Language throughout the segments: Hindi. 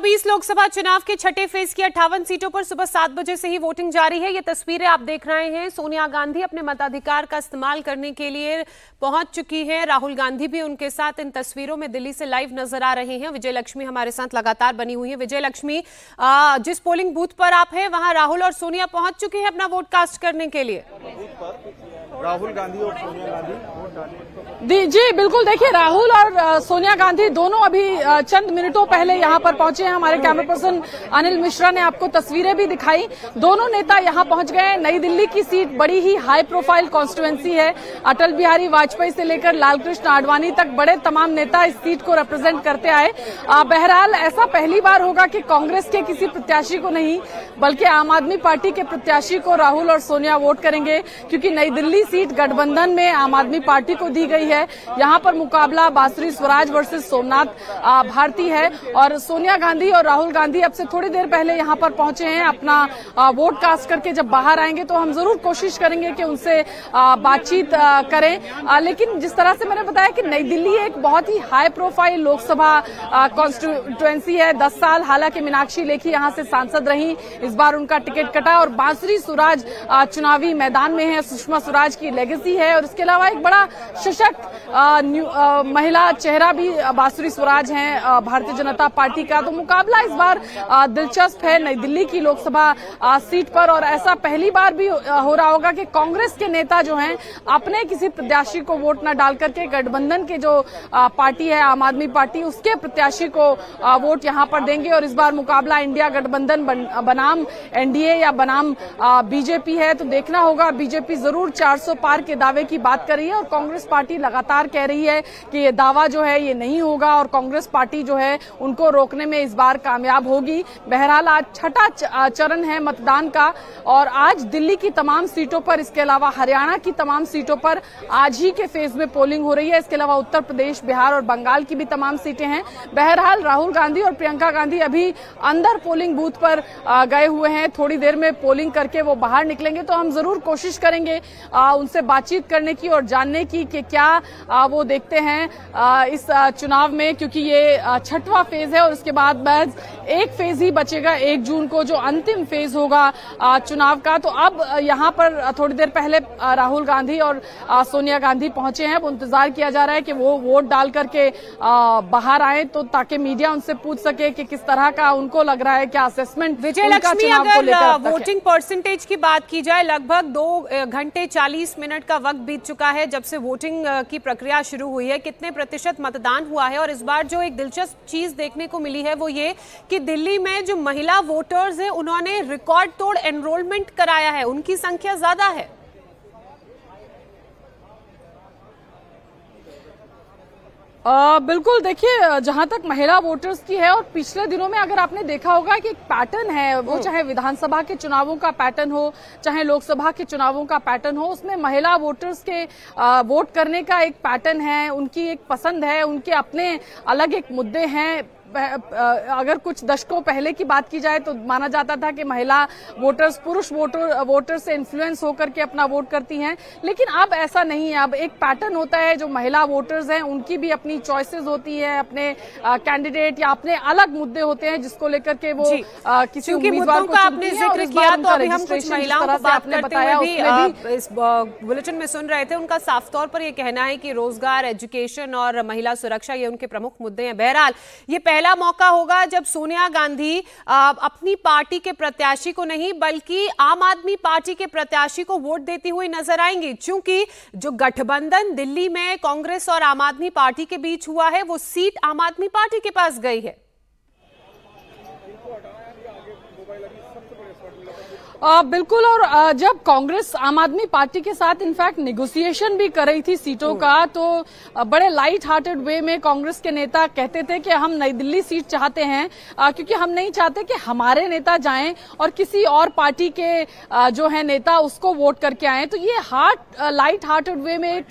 अब इस लोकसभा चुनाव के छठे फेज की अट्ठावन सीटों पर सुबह सात बजे से ही वोटिंग जारी है ये तस्वीरें आप देख रहे हैं सोनिया गांधी अपने मताधिकार का इस्तेमाल करने के लिए पहुंच चुकी हैं राहुल गांधी भी उनके साथ इन तस्वीरों में दिल्ली से लाइव नजर आ रहे हैं विजय लक्ष्मी हमारे साथ लगातार बनी हुई है विजय लक्ष्मी जिस पोलिंग बूथ पर आप हैं वहां राहुल और सोनिया पहुंच चुके हैं अपना वोट कास्ट करने के लिए राहुल गांधी और सोनिया गांधी वोट डाले जी बिल्कुल देखिए राहुल और सोनिया गांधी दोनों अभी चंद मिनटों पहले यहां पर पहुंचे हैं हमारे कैमरा पर्सन अनिल मिश्रा ने आपको तस्वीरें भी दिखाई दोनों नेता यहां पहुंच गए नई दिल्ली की सीट बड़ी ही हाई प्रोफाइल कॉन्स्टिट्युएंसी है अटल बिहारी वाजपेयी से लेकर लालकृष्ण आडवाणी तक बड़े तमाम नेता इस सीट को रिप्रेजेंट करते आए बहरहाल ऐसा पहली बार होगा कि कांग्रेस के किसी प्रत्याशी को नहीं बल्कि आम आदमी पार्टी के प्रत्याशी को राहुल और सोनिया वोट करेंगे क्योंकि नई दिल्ली सीट गठबंधन में आम आदमी पार्टी को दी गई है यहाँ पर मुकाबला बासुरी स्वराज वर्सेस सोमनाथ भारती है और सोनिया गांधी और राहुल गांधी अब से थोड़ी देर पहले यहाँ पर पहुंचे हैं अपना वोट कास्ट करके जब बाहर आएंगे तो हम जरूर कोशिश करेंगे कि उनसे बातचीत करें लेकिन जिस तरह से मैंने बताया कि नई दिल्ली एक बहुत ही हाई प्रोफाइल लोकसभा कॉन्स्टिट्युएंसी है दस साल हालांकि मीनाक्षी लेखी यहाँ से सांसद रही इस बार उनका टिकट कटा और बांसुरी स्वराज चुनावी मैदान में है सुषमा स्वराज की लेगेसी है और इसके अलावा एक बड़ा सशक्त महिला चेहरा भी बासुरी स्वराज है भारतीय जनता पार्टी का तो मुकाबला इस बार दिलचस्प है नई दिल्ली की लोकसभा सीट पर और ऐसा पहली बार भी हो रहा होगा कि कांग्रेस के नेता जो हैं अपने किसी प्रत्याशी को वोट न डाल करके गठबंधन के जो पार्टी है आम आदमी पार्टी उसके प्रत्याशी को वोट यहां पर देंगे और इस बार मुकाबला इंडिया गठबंधन बनाम एनडीए या बनाम बीजेपी है तो देखना होगा बीजेपी जरूर चार पार के दावे की बात कर रही है और कांग्रेस पार्टी लगातार कह रही है कि ये दावा जो है ये नहीं होगा और कांग्रेस पार्टी जो है उनको रोकने में इस बार कामयाब होगी बहरहाल आज छठा चरण है मतदान का और आज दिल्ली की तमाम सीटों पर इसके अलावा हरियाणा की तमाम सीटों पर आज ही के फेज में पोलिंग हो रही है इसके अलावा उत्तर प्रदेश बिहार और बंगाल की भी तमाम सीटें हैं बहरहाल राहुल गांधी और प्रियंका गांधी अभी अंदर पोलिंग बूथ पर गए हुए हैं थोड़ी देर में पोलिंग करके वो बाहर निकलेंगे तो हम जरूर कोशिश करेंगे उनसे बातचीत करने की और जानने की कि क्या वो देखते हैं इस चुनाव में क्योंकि ये छठवां फेज है और उसके बाद बस एक फेज ही बचेगा एक जून को जो अंतिम फेज होगा चुनाव का तो अब यहाँ पर थोड़ी देर पहले राहुल गांधी और सोनिया गांधी पहुंचे हैं अब इंतजार किया जा रहा है कि वो वोट डाल करके बाहर आए तो ताकि मीडिया उनसे पूछ सके कि किस तरह का उनको लग रहा है क्या असेसमेंट विजय लक्ष्मी अगर वोटिंग परसेंटेज की बात की जाए लगभग दो घंटे चालीस 20 मिनट का वक्त बीत चुका है जब से वोटिंग की प्रक्रिया शुरू हुई है कितने प्रतिशत मतदान हुआ है और इस बार जो एक दिलचस्प चीज देखने को मिली है वो ये कि दिल्ली में जो महिला वोटर्स हैं उन्होंने रिकॉर्ड तोड़ एनरोलमेंट कराया है उनकी संख्या ज्यादा है आ, बिल्कुल देखिए जहां तक महिला वोटर्स की है और पिछले दिनों में अगर आपने देखा होगा कि एक पैटर्न है वो हम्म। चाहे विधानसभा के चुनावों का पैटर्न हो चाहे लोकसभा के चुनावों का पैटर्न हो उसमें महिला वोटर्स के आ, वोट करने का एक पैटर्न है उनकी एक पसंद है उनके अपने अलग एक मुद्दे हैं अगर कुछ दशकों पहले की बात की जाए तो माना जाता था कि महिला वोटर्स पुरुष वोटर वोटर से इन्फ्लुएंस होकर के अपना वोट करती हैं लेकिन अब ऐसा नहीं है अब एक पैटर्न होता है जो महिला वोटर्स हैं उनकी भी अपनी चॉइसेस होती है अपने कैंडिडेट या अपने अलग मुद्दे होते हैं जिसको लेकर के वो आ, किसी उम्मीदवार को आपने जिक्र किया तो अभी हम कुछ महिलाओं को बताया भी इस बुलेटिन में सुन रहे थे उनका साफ तौर पर यह कहना है कि रोजगार एजुकेशन और महिला सुरक्षा ये उनके प्रमुख मुद्दे हैं बहरहाल ये पहले पहला मौका होगा जब सोनिया गांधी अपनी पार्टी के प्रत्याशी को नहीं बल्कि आम आदमी पार्टी के प्रत्याशी को वोट देती हुई नजर आएंगी क्योंकि जो गठबंधन दिल्ली में कांग्रेस और आम आदमी पार्टी के बीच हुआ है वो सीट आम आदमी पार्टी के पास गई है आ, बिल्कुल और आ, जब कांग्रेस आम आदमी पार्टी के साथ इनफैक्ट निगोसिएशन भी कर रही थी सीटों का तो आ, बड़े लाइट हार्टेड वे में कांग्रेस के नेता कहते थे कि हम नई दिल्ली सीट चाहते हैं आ, क्योंकि हम नहीं चाहते कि हमारे नेता जाएं और किसी और पार्टी के आ, जो है नेता उसको वोट करके आए तो ये हार्ट लाइट हार्टेड वे में एक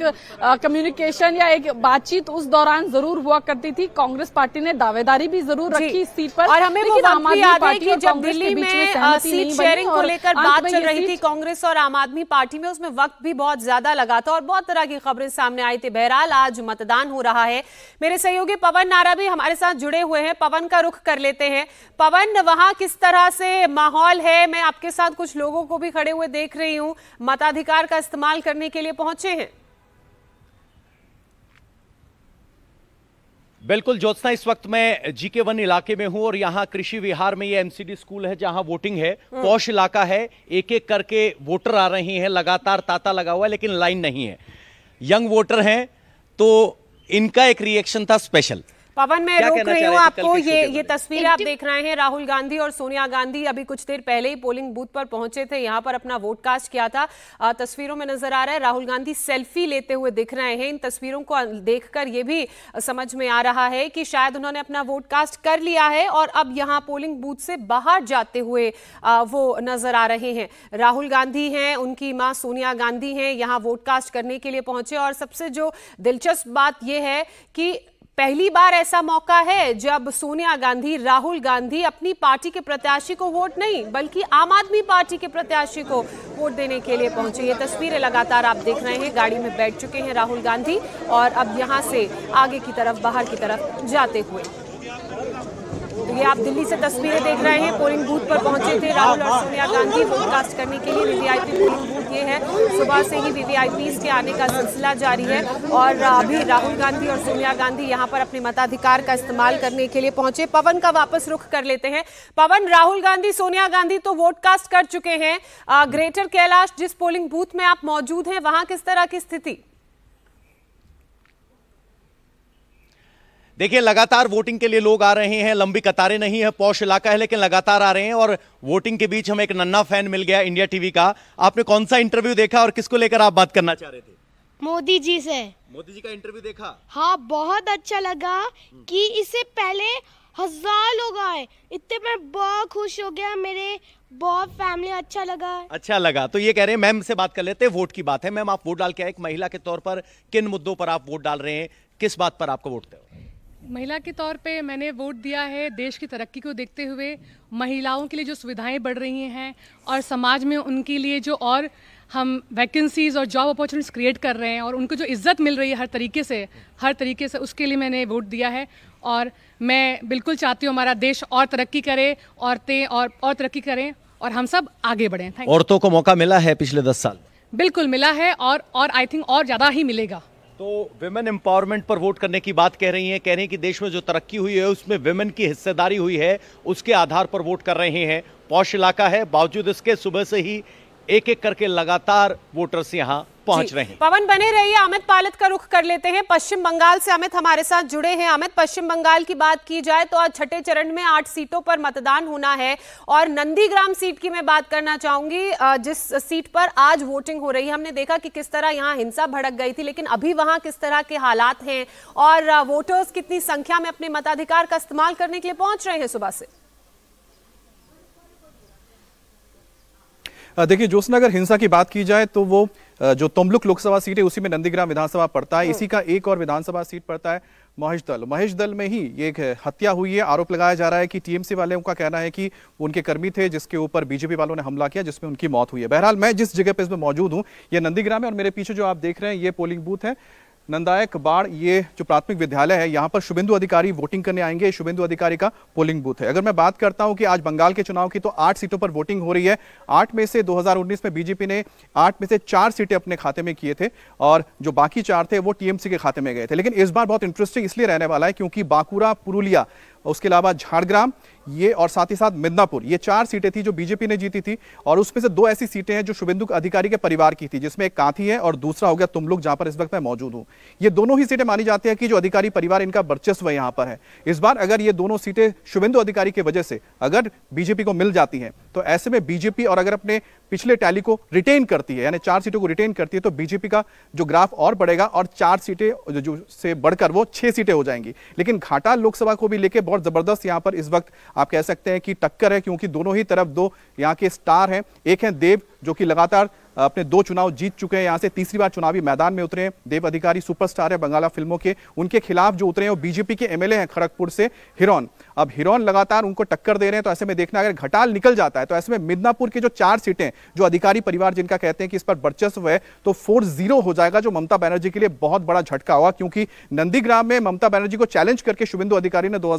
कम्युनिकेशन या एक बातचीत उस दौरान जरूर हुआ करती थी कांग्रेस पार्टी ने दावेदारी भी जरूर रखी इस सीट पर हमें आम आदमी पार्टी में लेकर बात चल रही थी कांग्रेस और आम आदमी पार्टी में उसमें वक्त भी बहुत ज्यादा लगा था और बहुत तरह की खबरें सामने आई थी बहरहाल आज मतदान हो रहा है मेरे सहयोगी पवन नारा भी हमारे साथ जुड़े हुए हैं पवन का रुख कर लेते हैं पवन वहां किस तरह से माहौल है मैं आपके साथ कुछ लोगों को भी खड़े हुए देख रही हूँ मताधिकार का इस्तेमाल करने के लिए पहुंचे हैं बिल्कुल ज्योत्सना इस वक्त मैं जीके वन इलाके में हूं और यहां कृषि विहार में ये एमसीडी स्कूल है जहां वोटिंग है हम्म। पौष इलाका है एक एक करके वोटर आ रहे हैं लगातार ताता लगा हुआ है लेकिन लाइन नहीं है यंग वोटर हैं तो इनका एक रिएक्शन था स्पेशल पवन मैं रोक रही हूँ आपको ये ये तस्वीर आप देख रहे हैं राहुल गांधी और सोनिया गांधी अभी कुछ देर पहले ही पोलिंग बूथ पर पहुंचे थे यहाँ पर अपना वोट कास्ट किया था तस्वीरों में नजर आ रहा है राहुल गांधी सेल्फी लेते हुए दिख रहे हैं इन तस्वीरों को देखकर ये भी समझ में आ रहा है कि शायद उन्होंने अपना वोट कास्ट कर लिया है और अब यहाँ पोलिंग बूथ से बाहर जाते हुए वो नजर आ रहे हैं राहुल गांधी हैं उनकी माँ सोनिया गांधी हैं यहाँ वोट कास्ट करने के लिए पहुंचे और सबसे जो दिलचस्प बात यह है कि पहली बार ऐसा मौका है जब सोनिया गांधी राहुल गांधी अपनी पार्टी के प्रत्याशी को वोट नहीं बल्कि आम आदमी पार्टी के प्रत्याशी को वोट देने के लिए पहुंचे ये तस्वीरें लगातार आप देख रहे हैं गाड़ी में बैठ चुके हैं राहुल गांधी और अब यहाँ से आगे की तरफ बाहर की तरफ जाते हुए ये आप दिल्ली से तस्वीरें देख रहे हैं पोलिंग बूथ पर पहुंचे थे राहुल और सोनिया गांधी वोटकास्ट करने के लिए वीवीआईपी पोलिंग बूथ ये है सुबह से ही वीवीआईपी के आने का सिलसिला जारी है और अभी राहुल गांधी और सोनिया गांधी यहाँ पर अपने मताधिकार का इस्तेमाल करने के लिए पहुंचे पवन का वापस रुख कर लेते हैं पवन राहुल गांधी सोनिया गांधी तो वोटकास्ट कर चुके हैं ग्रेटर कैलाश जिस पोलिंग बूथ में आप मौजूद हैं वहां किस तरह की स्थिति देखिए लगातार वोटिंग के लिए लोग आ रहे हैं लंबी कतारें नहीं है पौष इलाका है लेकिन लगातार आ रहे हैं और वोटिंग के बीच हमें एक नन्ना फैन मिल गया इंडिया टीवी का आपने कौन सा इंटरव्यू देखा और किसको लेकर आप बात करना चाह रहे थे मोदी जी से मोदी जी का इंटरव्यू देखा हाँ बहुत अच्छा लगा कि इससे पहले हजार लोग आए इतने में बहुत खुश हो गया मेरे बहुत फैमिली अच्छा लगा अच्छा लगा तो ये कह रहे हैं मैम से बात कर लेते हैं वोट की बात है मैम आप वोट डाल के आए एक महिला के तौर पर किन मुद्दों पर आप वोट डाल रहे हैं किस बात पर आपको वोट दे महिला के तौर पे मैंने वोट दिया है देश की तरक्की को देखते हुए महिलाओं के लिए जो सुविधाएं बढ़ रही हैं और समाज में उनके लिए जो और हम वैकेंसीज और जॉब अपॉर्चुनिटीज़ क्रिएट कर रहे हैं और उनको जो इज्जत मिल रही है हर तरीके से हर तरीके से उसके लिए मैंने वोट दिया है और मैं बिल्कुल चाहती हूँ हमारा देश और तरक्की करे औरतें और और तरक्की करें और हम सब आगे बढ़ें औरतों को मौका मिला है पिछले दस साल बिल्कुल मिला है और और आई थिंक और ज़्यादा ही मिलेगा तो वेमेन एम्पावरमेंट पर वोट करने की बात कह रही हैं कह रहे हैं कि देश में जो तरक्की हुई है उसमें वेमेन की हिस्सेदारी हुई है उसके आधार पर वोट कर रहे हैं पौष इलाका है बावजूद इसके सुबह से ही एक एक करके लगातार वोटर्स यहाँ पहुंच रहे हैं पवन बने रहिए है, अमित पालित का रुख कर लेते हैं पश्चिम बंगाल से अमित हमारे साथ जुड़े हैं अमित पश्चिम बंगाल की बात की जाए तो आज छठे चरण में आठ सीटों पर मतदान होना है और नंदीग्राम सीट की मैं बात करना चाहूंगी जिस सीट पर आज वोटिंग हो रही है हमने देखा कि किस तरह यहाँ हिंसा भड़क गई थी लेकिन अभी वहाँ किस तरह के हालात हैं और वोटर्स कितनी संख्या में अपने मताधिकार का इस्तेमाल करने के लिए पहुंच रहे हैं सुबह से देखिए जोशनगर अगर हिंसा की बात की जाए तो वो जो तमलुक लोकसभा सीट है उसी में नंदीग्राम विधानसभा पड़ता है हम्म। इसी का एक और विधानसभा सीट पड़ता है महेश दल महेश दल में ही ये एक हत्या हुई है आरोप लगाया जा रहा है कि टीएमसी वालों का कहना है कि उनके कर्मी थे जिसके ऊपर बीजेपी वालों ने हमला किया जिसमें उनकी मौत हुई है बहरहाल मैं जिस जगह पर इसमें मौजूद हूँ ये नंदीग्राम है और मेरे पीछे जो आप देख रहे हैं ये पोलिंग बूथ है नंदायक बाढ़ ये जो प्राथमिक विद्यालय है यहाँ पर शुभेंदु अधिकारी वोटिंग करने आएंगे शुभेंदु अधिकारी का पोलिंग बूथ है अगर मैं बात करता हूँ कि आज बंगाल के चुनाव की तो आठ सीटों पर वोटिंग हो रही है आठ में से 2019 में बीजेपी ने आठ में से चार सीटें अपने खाते में किए थे और जो बाकी चार थे वो टीएमसी के खाते में गए थे लेकिन इस बार बहुत इंटरेस्टिंग इसलिए रहने वाला है क्योंकि बांकुरा पुरुलिया उसके अलावा झाड़ग्राम ये और साथ ही साथ मिदनापुर ये चार सीटें थी जो बीजेपी ने जीती थी और उसमें से दो ऐसी सीटें हैं जो शुभेंदु अधिकारी के परिवार की थी जिसमें एक कांथी है और दूसरा हो गया तुम लोग जहां पर इस वक्त मैं मौजूद हूं ये दोनों ही सीटें मानी जाती है कि जो अधिकारी परिवार इनका वर्चस्व यहां पर है इस बार अगर ये दोनों सीटें शुभेंदु अधिकारी की वजह से अगर बीजेपी को मिल जाती है तो ऐसे में बीजेपी और अगर अपने पिछले टैली को रिटेन करती है यानी चार सीटों को रिटेन करती है तो बीजेपी का जो ग्राफ और बढ़ेगा और चार सीटें जो से बढ़कर वो छह सीटें हो जाएंगी लेकिन घाटा लोकसभा को भी लेकर बहुत ज़बरदस्त यहाँ पर इस वक्त आप कह सकते हैं कि टक्कर है क्योंकि दोनों ही तरफ दो यहाँ के स्टार हैं एक हैं देव जो कि लगातार अपने दो चुनाव जीत चुके हैं यहाँ से तीसरी बार चुनावी मैदान में उतरे हैं देव अधिकारी सुपरस्टार है बंगाला फिल्मों के उनके खिलाफ जो उतरे हैं वो बीजेपी के एमएलए हैं खड़गपुर से हिरौन अब हिरौन लगातार उनको टक्कर दे रहे हैं तो ऐसे में देखना अगर घटाल निकल जाता है तो ऐसे में मिदनापुर की जो चार सीटें जो अधिकारी परिवार जिनका कहते हैं कि इस पर वर्चस्व है तो फोर जीरो हो जाएगा जो ममता बनर्जी के लिए बहुत बड़ा झटका हुआ क्योंकि नंदीग्राम में ममता बनर्जी को चैलेंज करके शुभिंदु अधिकारी ने दो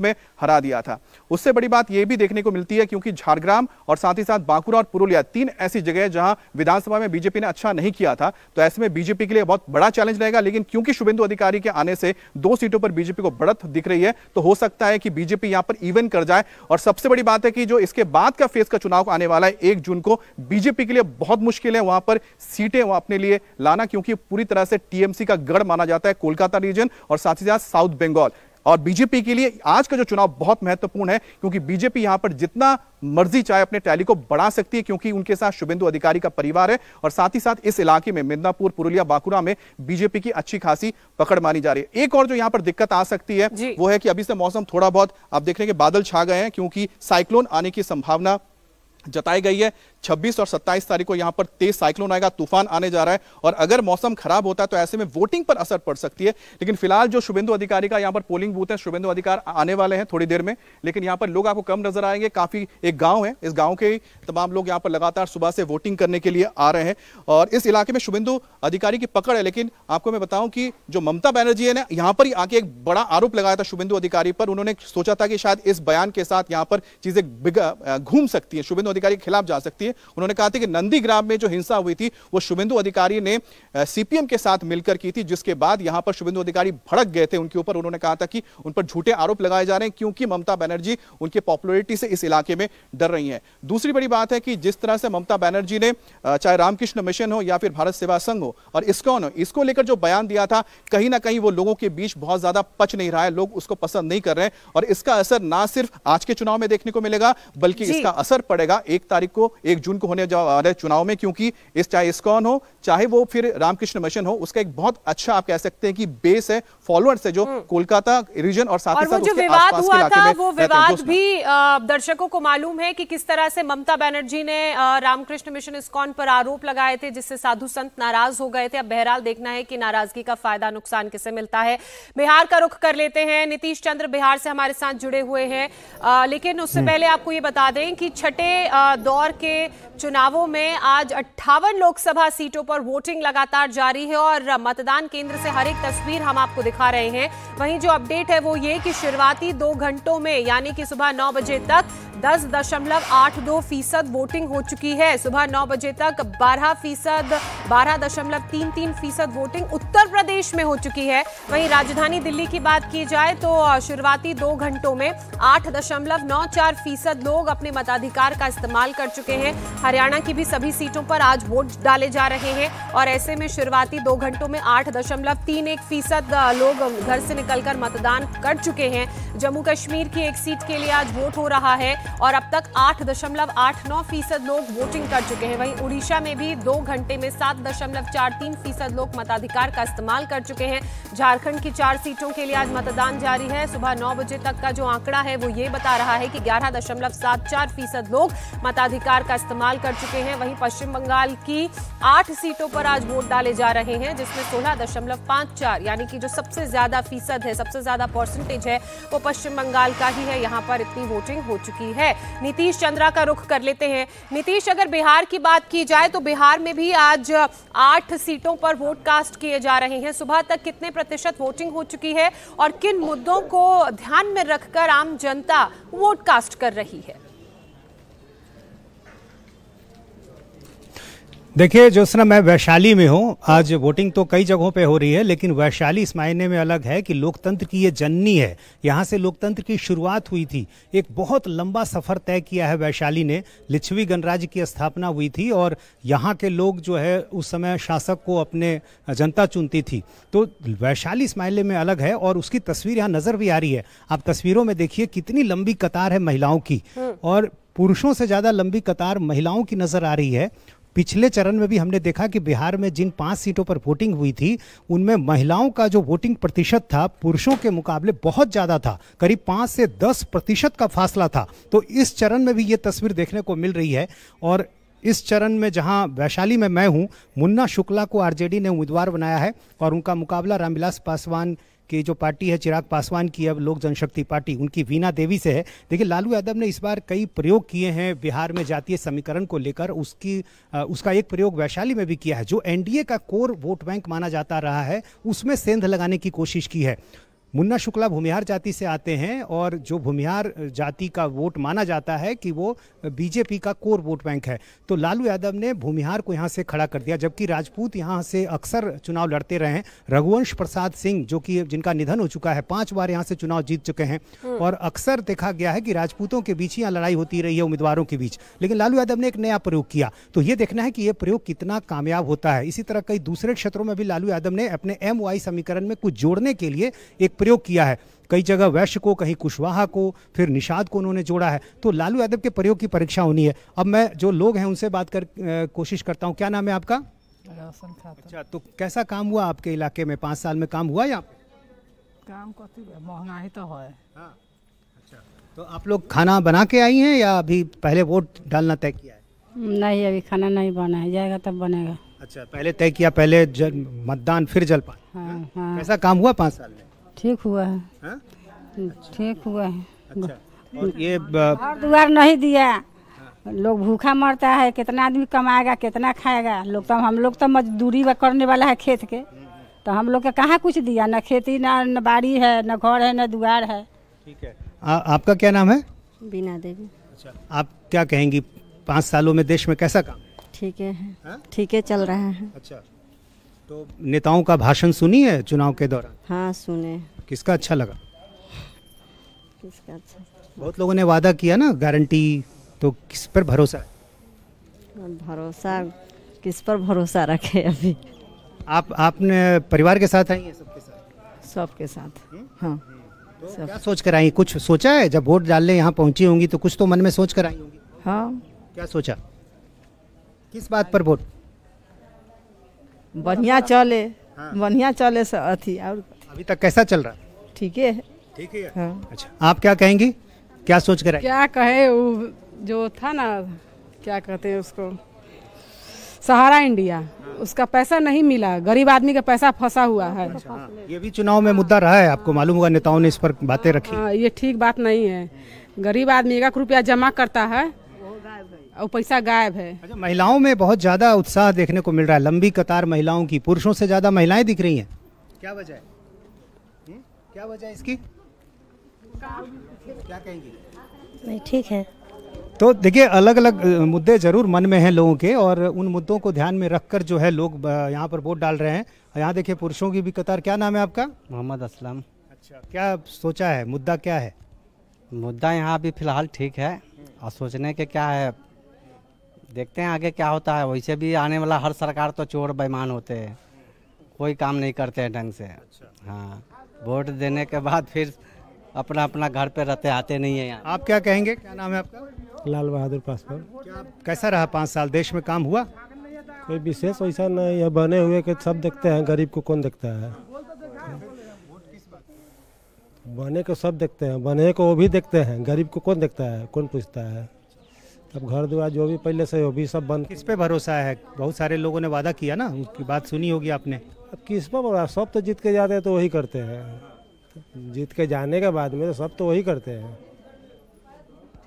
में हरा दिया था उससे बड़ी बात यह भी देखने को मिलती है क्योंकि झारग्राम और साथ ही साथ बांकुड़ा और पुरुलिया तीन ऐसी जगह जहां जहां विधानसभा में बीजेपी ने अच्छा नहीं किया था तो ऐसे में बीजेपी के लिए बहुत बड़ा चैलेंज रहेगा लेकिन क्योंकि शुभेंदु अधिकारी के आने से दो सीटों पर बीजेपी को बढ़त दिख रही है तो हो सकता है कि बीजेपी यहां पर इवन कर जाए और सबसे बड़ी बात है कि जो इसके बाद का फेज का चुनाव आने वाला है एक जून को बीजेपी के लिए बहुत मुश्किल है वहां पर सीटें अपने लिए लाना क्योंकि पूरी तरह से टीएमसी का गढ़ माना जाता है कोलकाता रीजन और साथ ही साथ साउथ बंगाल और बीजेपी के लिए आज का जो चुनाव बहुत महत्वपूर्ण है क्योंकि बीजेपी यहां पर जितना मर्जी चाहे अपने टैली को बढ़ा सकती है क्योंकि उनके साथ शुभेंदु अधिकारी का परिवार है और साथ ही साथ इस इलाके में मिदनापुर पुरुलिया बांकुरा में बीजेपी की अच्छी खासी पकड़ मानी जा रही है एक और जो यहां पर दिक्कत आ सकती है वो है कि अभी से मौसम थोड़ा बहुत आप देख रहे हैं कि बादल छा गए हैं क्योंकि साइक्लोन आने की संभावना जताई गई है छब्बीस और सत्ताईस तारीख को यहां पर तेज साइक्लोन आएगा तूफान आने जा रहा है और अगर मौसम खराब होता है तो ऐसे में वोटिंग पर असर पड़ सकती है लेकिन फिलहाल जो शुभेंदु अधिकारी का यहां पर पोलिंग बूथ है शुभेंदु अधिकार आने वाले हैं थोड़ी देर में लेकिन यहां पर लोग आपको कम नजर आएंगे काफी एक गांव है इस गांव के तमाम लोग यहाँ पर लगातार सुबह से वोटिंग करने के लिए आ रहे हैं और इस इलाके में शुभेंदु अधिकारी की पकड़ है लेकिन आपको मैं बताऊं कि जो ममता बनर्जी है ना यहां पर ही आके एक बड़ा आरोप लगाया था शुभेंदु अधिकारी पर उन्होंने सोचा था कि शायद इस बयान के साथ यहां पर चीजें घूम सकती है शुभेंदु अधिकारी के खिलाफ जा सकती है लिए उन्होंने कहा था कि नंदीग्राम में जो हिंसा हुई थी वो शुभेंदु अधिकारी ने सीपीएम के साथ मिलकर की थी जिसके बाद यहां पर शुभेंदु अधिकारी भड़क गए थे उनके ऊपर उन्होंने कहा था कि उन पर झूठे आरोप लगाए जा रहे हैं क्योंकि ममता बनर्जी उनके पॉपुलरिटी से इस इलाके में डर रही है दूसरी बड़ी बात है कि जिस तरह से ममता बनर्जी ने चाहे रामकृष्ण मिशन हो या फिर भारत सेवा संघ हो और इसकॉन इसको लेकर जो बयान दिया था कहीं ना कहीं वो लोगों के बीच बहुत ज्यादा पच नहीं रहा है लोग उसको पसंद नहीं कर रहे हैं और इसका असर ना सिर्फ आज के चुनाव में देखने को मिलेगा बल्कि इसका असर पड़ेगा एक तारीख को एक एक जून को होने जा रहे चुनाव में क्योंकि इस चाहे इसकॉन हो चाहे वो फिर रामकृष्ण मिशन हो उसका एक बहुत अच्छा आप कह सकते हैं कि बेस है फॉलोअर्स है जो हम्म। कोलकाता रीजन और साथ ही साथ विवाद हुआ था वो विवाद भी दर्शकों को मालूम है कि किस तरह से ममता बैनर्जी ने रामकृष्ण मिशन इसकॉन पर आरोप लगाए थे जिससे साधु संत नाराज हो गए थे अब बहरहाल देखना है कि नाराजगी का फायदा नुकसान किसे मिलता है बिहार का रुख कर लेते हैं नीतीश चंद्र बिहार से हमारे साथ जुड़े हुए हैं लेकिन उससे हम्म। पहले आपको ये बता दें कि छठे दौर के चुनावों में आज अट्ठावन लोकसभा सीटों पर वोटिंग लगातार जारी है और मतदान केंद्र से हर एक तस्वीर हम आपको दिखा रहे हैं वहीं जो अपडेट है वो ये कि शुरुआती दो घंटों में यानी कि सुबह नौ बजे तक दस दशमलव आठ दो फीसद वोटिंग हो चुकी है सुबह नौ बजे तक बारह फीसद बारह दशमलव तीन तीन फीसद वोटिंग उत्तर प्रदेश में हो चुकी है वहीं राजधानी दिल्ली की बात की जाए तो शुरुआती दो घंटों में आठ दशमलव नौ चार फीसद लोग अपने मताधिकार का इस्तेमाल कर चुके हैं हरियाणा की भी सभी सीटों पर आज वोट डाले जा रहे हैं और ऐसे में शुरुआती दो घंटों में आठ दशमलव तीन एक फीसद लोग घर से निकलकर मतदान कर चुके हैं जम्मू कश्मीर की एक सीट के लिए आज वोट हो रहा है और अब तक 8.89 फीसद लोग वोटिंग कर चुके हैं वहीं उड़ीसा में भी दो घंटे में 7.43 फीसद लोग मताधिकार का इस्तेमाल कर चुके हैं झारखंड की चार सीटों के लिए आज मतदान जारी है सुबह नौ बजे तक का जो आंकड़ा है वो ये बता रहा है कि ग्यारह दशमलव सात चार फीसद लोग मताधिकार का इस्तेमाल कर चुके हैं वहीं पश्चिम बंगाल की आठ सीटों पर आज वोट डाले जा रहे हैं जिसमें सोलह दशमलव पांच चार यानी कि जो सबसे ज्यादा फीसद है सबसे ज्यादा परसेंटेज है वो पश्चिम बंगाल का ही है यहाँ पर इतनी वोटिंग हो चुकी है है नीतीश चंद्रा का रुख कर लेते हैं नीतीश अगर बिहार की बात की जाए तो बिहार में भी आज आठ सीटों पर वोट कास्ट किए जा रहे हैं सुबह तक कितने प्रतिशत वोटिंग हो चुकी है और किन मुद्दों को ध्यान में रखकर आम जनता वोट कास्ट कर रही है देखिए सुना मैं वैशाली में हूँ आज वोटिंग तो कई जगहों पे हो रही है लेकिन वैशाली इस मायने में अलग है कि लोकतंत्र की ये जननी है यहाँ से लोकतंत्र की शुरुआत हुई थी एक बहुत लंबा सफ़र तय किया है वैशाली ने लिच्छवी गणराज्य की स्थापना हुई थी और यहाँ के लोग जो है उस समय शासक को अपने जनता चुनती थी तो वैशाली इस मायने में अलग है और उसकी तस्वीर यहाँ नज़र भी आ रही है आप तस्वीरों में देखिए कितनी लंबी कतार है महिलाओं की हम्म। और पुरुषों से ज़्यादा लंबी कतार महिलाओं की नज़र आ रही है पिछले चरण में भी हमने देखा कि बिहार में जिन पांच सीटों पर वोटिंग हुई थी उनमें महिलाओं का जो वोटिंग प्रतिशत था पुरुषों के मुकाबले बहुत ज़्यादा था करीब पाँच से दस प्रतिशत का फासला था तो इस चरण में भी ये तस्वीर देखने को मिल रही है और इस चरण में जहां वैशाली में मैं हूं मुन्ना शुक्ला को आरजेडी ने उम्मीदवार बनाया है और उनका मुकाबला रामविलास पासवान कि जो पार्टी है चिराग पासवान की अब लोक जनशक्ति पार्टी उनकी वीना देवी से है देखिए लालू यादव ने इस बार कई प्रयोग किए हैं बिहार में जातीय समीकरण को लेकर उसकी उसका एक प्रयोग वैशाली में भी किया है जो एनडीए का कोर वोट बैंक माना जाता रहा है उसमें सेंध लगाने की कोशिश की है मुन्ना शुक्ला भूमिहार जाति से आते हैं और जो भूमिहार जाति का वोट माना जाता है कि वो बीजेपी का कोर वोट बैंक है तो लालू यादव ने भूमिहार को यहाँ से खड़ा कर दिया जबकि राजपूत यहाँ से अक्सर चुनाव लड़ते रहे हैं रघुवंश प्रसाद सिंह जो कि जिनका निधन हो चुका है पांच बार यहाँ से चुनाव जीत चुके हैं हम्म। और अक्सर देखा गया है कि राजपूतों के बीच ही यहाँ लड़ाई होती रही है उम्मीदवारों के बीच लेकिन लालू यादव ने एक नया प्रयोग किया तो ये देखना है कि ये प्रयोग कितना कामयाब होता है इसी तरह कई दूसरे क्षेत्रों में भी लालू यादव ने अपने एम समीकरण में कुछ जोड़ने के लिए एक प्रयोग किया है कई जगह वैश्य को कहीं कुशवाहा को फिर निषाद को उन्होंने जोड़ा है तो लालू यादव के प्रयोग की परीक्षा होनी है अब मैं जो लोग हैं उनसे बात कर कोशिश करता हूँ क्या नाम है आपका अच्छा तो कैसा काम हुआ आपके इलाके में पाँच साल में काम हुआ या काम तो महंगाई तो है हाँ, अच्छा। तो आप लोग खाना बना के आई हैं या अभी पहले वोट डालना तय किया है नहीं अभी खाना नहीं बना है जाएगा तब बनेगा अच्छा पहले तय किया पहले मतदान फिर जलपान हाँ, हाँ। कैसा काम हुआ पाँच साल में ठीक हुआ है हाँ? ठीक हुआ है अच्छा। और ये द्वार नहीं दिया लोग भूखा मरता है कितना आदमी कमाएगा कितना खाएगा लोग तो हम लोग तो मजदूरी करने वाला है खेत के तो हम लोग के कहाँ कुछ दिया ना खेती ना न बाड़ी है ना घर है ना दुआर है ठीक है आ, आपका क्या नाम है बीना देवी अच्छा आप क्या कहेंगी पाँच सालों में देश में कैसा काम ठीक है हाँ? ठीक है चल रहा है अच्छा तो नेताओं का भाषण सुनी है चुनाव के दौरान हाँ सुने किसका अच्छा लगा किसका अच्छा बहुत लोगों ने वादा किया ना गारंटी तो किस पर भरोसा है? भरोसा किस पर भरोसा रखे अभी आप आपने परिवार के साथ आई है सबके साथ सबके साथ हम्म? हाँ तो सब। क्या सोच कर आई कुछ सोचा है जब वोट डालने यहाँ पहुँची होंगी तो कुछ तो मन में सोच कर आई होंगी हाँ क्या सोचा किस बात पर वोट बढ़िया चले हाँ। बढ़िया चले अथी और अभी तक कैसा चल रहा ठीक है ठीक है हाँ। अच्छा आप क्या कहेंगी क्या सोच कर क्या कहे वो जो था ना क्या कहते हैं उसको सहारा इंडिया हाँ। उसका पैसा नहीं मिला गरीब आदमी का पैसा फंसा हुआ है अच्छा, ये भी चुनाव में मुद्दा रहा है आपको मालूम होगा नेताओं ने इस पर बातें रखी ये ठीक बात नहीं है गरीब आदमी एक रुपया जमा करता है और पैसा गायब है अच्छा महिलाओं में बहुत ज़्यादा उत्साह देखने को मिल रहा है लंबी कतार महिलाओं की पुरुषों से ज़्यादा महिलाएं दिख रही हैं क्या वजह है हम्म? क्या वजह है इसकी क्या कहेंगी नहीं ठीक है तो देखिए अलग अलग मुद्दे ज़रूर मन में हैं लोगों के और उन मुद्दों को ध्यान में रखकर जो है लोग यहाँ पर वोट डाल रहे हैं यहाँ देखिए पुरुषों की भी कतार क्या नाम है आपका मोहम्मद असलम अच्छा क्या सोचा है मुद्दा क्या है मुद्दा यहाँ अभी फिलहाल ठीक है और सोचने के क्या है देखते हैं आगे क्या होता है वैसे भी आने वाला हर सरकार तो चोर बेमान होते हैं कोई काम नहीं करते हैं ढंग से अच्छा। हाँ वोट देने के बाद फिर अपना अपना घर पे रहते आते नहीं है यहाँ आप क्या कहेंगे क्या नाम है आपका लाल बहादुर पासवान कैसा रहा पाँच साल देश में काम हुआ कोई विशेष वैसा नहीं है बने हुए के सब देखते हैं गरीब को कौन देखता है बने को सब देखते हैं बने को वो भी देखते हैं गरीब को कौन देखता है कौन पूछता है अब घर द्वार जो भी पहले से हो भी सब बंद किस पे भरोसा है बहुत सारे लोगों ने वादा किया ना उनकी बात सुनी होगी आपने अब किस पर बोला सब तो जीत के जाते हैं तो वही करते हैं जीत के जाने के बाद में तो सब तो वही करते हैं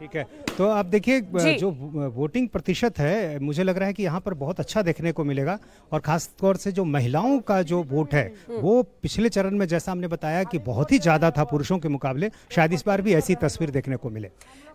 ठीक है तो आप देखिए जो वोटिंग प्रतिशत है मुझे लग रहा है कि यहाँ पर बहुत अच्छा देखने को मिलेगा और खास तौर से जो महिलाओं का जो वोट है हम्म, हम्म। वो पिछले चरण में जैसा हमने बताया कि बहुत ही ज्यादा था पुरुषों के मुकाबले शायद इस बार भी ऐसी तस्वीर देखने को मिले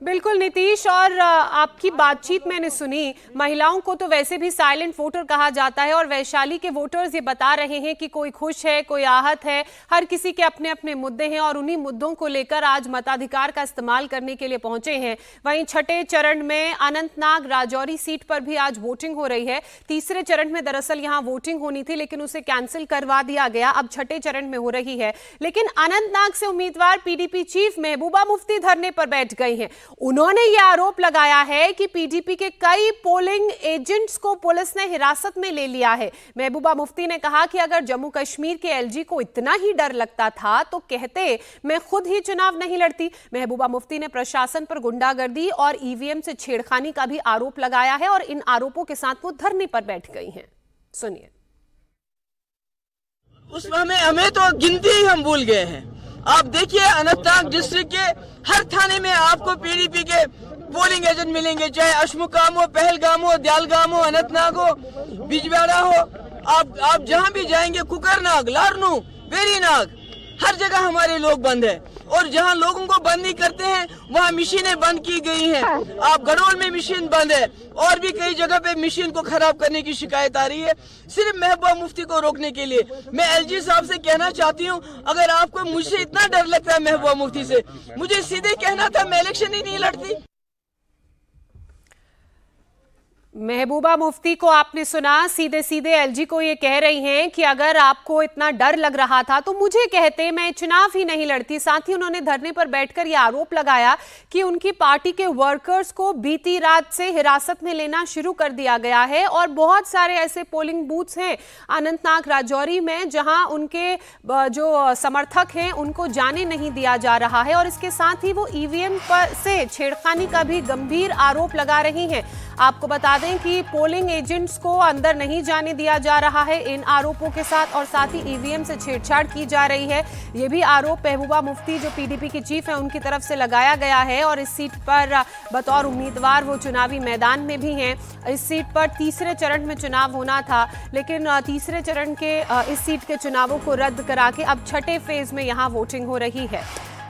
बिल्कुल नीतीश और आपकी बातचीत मैंने सुनी महिलाओं को तो वैसे भी साइलेंट वोटर कहा जाता है और वैशाली के वोटर्स ये बता रहे हैं कि कोई खुश है कोई आहत है हर किसी के अपने अपने मुद्दे हैं और उन्हीं मुद्दों को लेकर आज मताधिकार का इस्तेमाल करने के लिए पहुंचे हैं वहीं छठे चरण में अनंतनाग राजौरी सीट पर भी आज वोटिंग हो रही है तीसरे चरण में दरअसल यहां वोटिंग होनी थी लेकिन उसे कैंसिल करवा दिया गया अब छठे चरण में हो रही है लेकिन अनंतनाग से उम्मीदवार पीडीपी चीफ महबूबा मुफ्ती धरने पर बैठ गई है उन्होंने यह आरोप लगाया है कि पीडीपी के कई पोलिंग एजेंट्स को पुलिस ने हिरासत में ले लिया है महबूबा मुफ्ती ने कहा कि अगर जम्मू कश्मीर के एलजी को इतना ही डर लगता था तो कहते मैं खुद ही चुनाव नहीं लड़ती महबूबा मुफ्ती ने प्रशासन पर गुंडा गुंडागर्दी और ईवीएम e से छेड़खानी का भी आरोप लगाया है और इन आरोपों के साथ वो धरने पर बैठ गई हैं सुनिए उसमें हमें हमें तो गिनती ही हम भूल गए हैं आप देखिए अनंतनाग डिस्ट्रिक्ट के हर थाने में आपको पीडीपी के पोलिंग एजेंट मिलेंगे चाहे अशमुकाम हो पहलगाम हो दयालगाम हो अनंतनाग हो बिजवाड़ा हो आप आप जहाँ भी जाएंगे कुकरनाग लारनू बेरीनाग हर जगह हमारे लोग बंद है और जहाँ लोगों को बंद नहीं करते हैं वहाँ मशीनें बंद की गई हैं आप गड़ोल में मशीन बंद है और भी कई जगह पे मशीन को खराब करने की शिकायत आ रही है सिर्फ महबूबा मुफ्ती को रोकने के लिए मैं एलजी साहब से कहना चाहती हूँ अगर आपको मुझसे इतना डर लगता है महबूबा मुफ्ती से मुझे सीधे कहना था मैं इलेक्शन ही नहीं लड़ती महबूबा मुफ्ती को आपने सुना सीधे सीधे एलजी को ये कह रही हैं कि अगर आपको इतना डर लग रहा था तो मुझे कहते मैं चुनाव ही नहीं लड़ती साथ ही उन्होंने धरने पर बैठकर यह आरोप लगाया कि उनकी पार्टी के वर्कर्स को बीती रात से हिरासत में लेना शुरू कर दिया गया है और बहुत सारे ऐसे पोलिंग बूथ्स हैं अनंतनाग राजौरी में जहाँ उनके जो समर्थक हैं उनको जाने नहीं दिया जा रहा है और इसके साथ ही वो ईवीएम e पर से छेड़खानी का भी गंभीर आरोप लगा रही हैं आपको बता दें दें कि पोलिंग एजेंट्स को अंदर नहीं जाने दिया जा रहा है इन आरोपों के साथ और साथ ही ईवीएम से छेड़छाड़ की जा रही है ये भी आरोप महबूबा मुफ्ती जो पीडीपी की चीफ है उनकी तरफ से लगाया गया है और इस सीट पर बतौर उम्मीदवार वो चुनावी मैदान में भी हैं इस सीट पर तीसरे चरण में चुनाव होना था लेकिन तीसरे चरण के इस सीट के चुनावों को रद्द करा के अब छठे फेज में यहाँ वोटिंग हो रही है